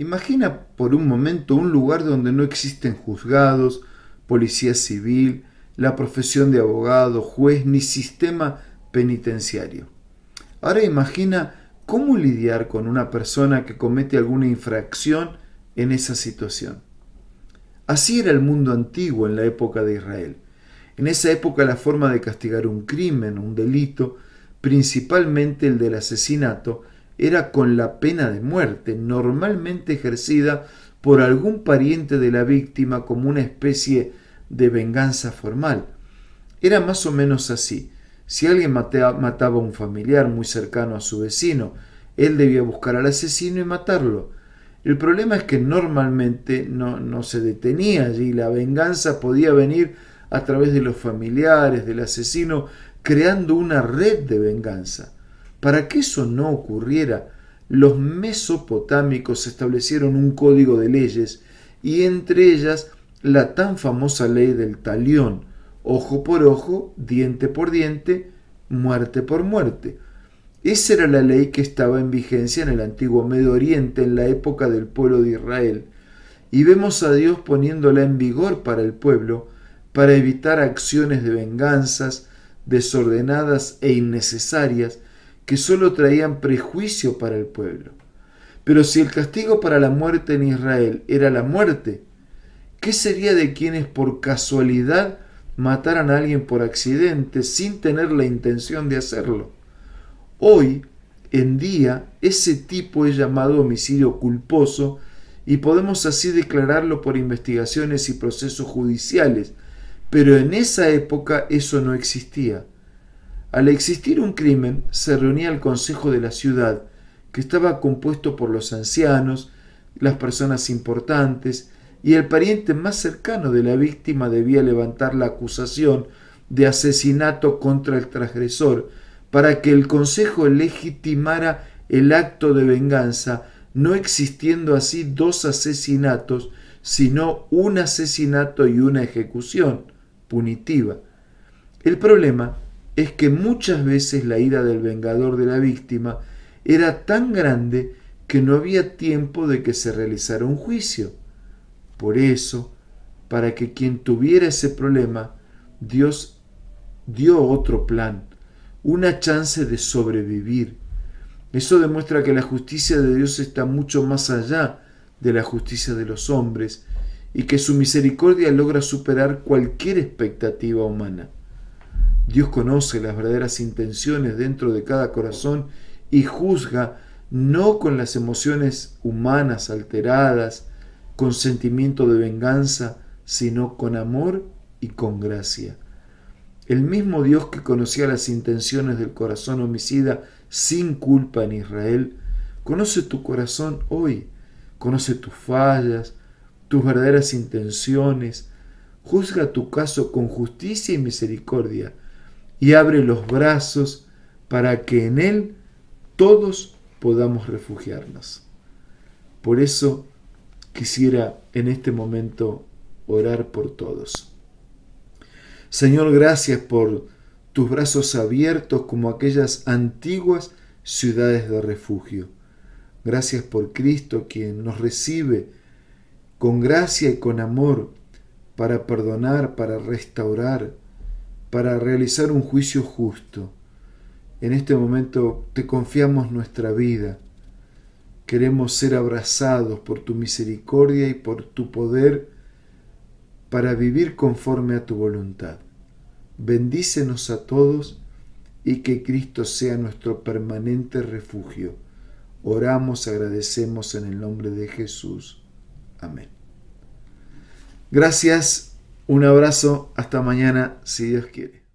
Imagina por un momento un lugar donde no existen juzgados, policía civil, la profesión de abogado, juez, ni sistema penitenciario. Ahora imagina cómo lidiar con una persona que comete alguna infracción en esa situación. Así era el mundo antiguo en la época de Israel. En esa época la forma de castigar un crimen, un delito, principalmente el del asesinato, era con la pena de muerte, normalmente ejercida por algún pariente de la víctima como una especie de venganza formal. Era más o menos así. Si alguien mataba a un familiar muy cercano a su vecino, él debía buscar al asesino y matarlo. El problema es que normalmente no, no se detenía allí, la venganza podía venir a través de los familiares del asesino, creando una red de venganza. Para que eso no ocurriera, los mesopotámicos establecieron un código de leyes y entre ellas la tan famosa ley del talión, ojo por ojo, diente por diente, muerte por muerte. Esa era la ley que estaba en vigencia en el antiguo Medio Oriente en la época del pueblo de Israel, y vemos a Dios poniéndola en vigor para el pueblo, para evitar acciones de venganzas desordenadas e innecesarias, que solo traían prejuicio para el pueblo. Pero si el castigo para la muerte en Israel era la muerte, ¿qué sería de quienes por casualidad mataran a alguien por accidente sin tener la intención de hacerlo? Hoy en día ese tipo es llamado homicidio culposo y podemos así declararlo por investigaciones y procesos judiciales, pero en esa época eso no existía. Al existir un crimen, se reunía el consejo de la ciudad, que estaba compuesto por los ancianos, las personas importantes, y el pariente más cercano de la víctima debía levantar la acusación de asesinato contra el transgresor, para que el Consejo legitimara el acto de venganza, no existiendo así dos asesinatos, sino un asesinato y una ejecución punitiva. El problema es que muchas veces la ira del vengador de la víctima era tan grande que no había tiempo de que se realizara un juicio. Por eso, para que quien tuviera ese problema, Dios dio otro plan, una chance de sobrevivir. Eso demuestra que la justicia de Dios está mucho más allá de la justicia de los hombres y que su misericordia logra superar cualquier expectativa humana. Dios conoce las verdaderas intenciones dentro de cada corazón y juzga no con las emociones humanas alteradas, con sentimiento de venganza, sino con amor y con gracia. El mismo Dios que conocía las intenciones del corazón homicida sin culpa en Israel, conoce tu corazón hoy, conoce tus fallas, tus verdaderas intenciones, juzga tu caso con justicia y misericordia, y abre los brazos para que en Él todos podamos refugiarnos. Por eso quisiera en este momento orar por todos. Señor, gracias por tus brazos abiertos como aquellas antiguas ciudades de refugio. Gracias por Cristo quien nos recibe con gracia y con amor para perdonar, para restaurar, para realizar un juicio justo. En este momento te confiamos nuestra vida. Queremos ser abrazados por tu misericordia y por tu poder para vivir conforme a tu voluntad. Bendícenos a todos y que Cristo sea nuestro permanente refugio. Oramos, agradecemos en el nombre de Jesús. Amén. Gracias un abrazo, hasta mañana, si Dios quiere.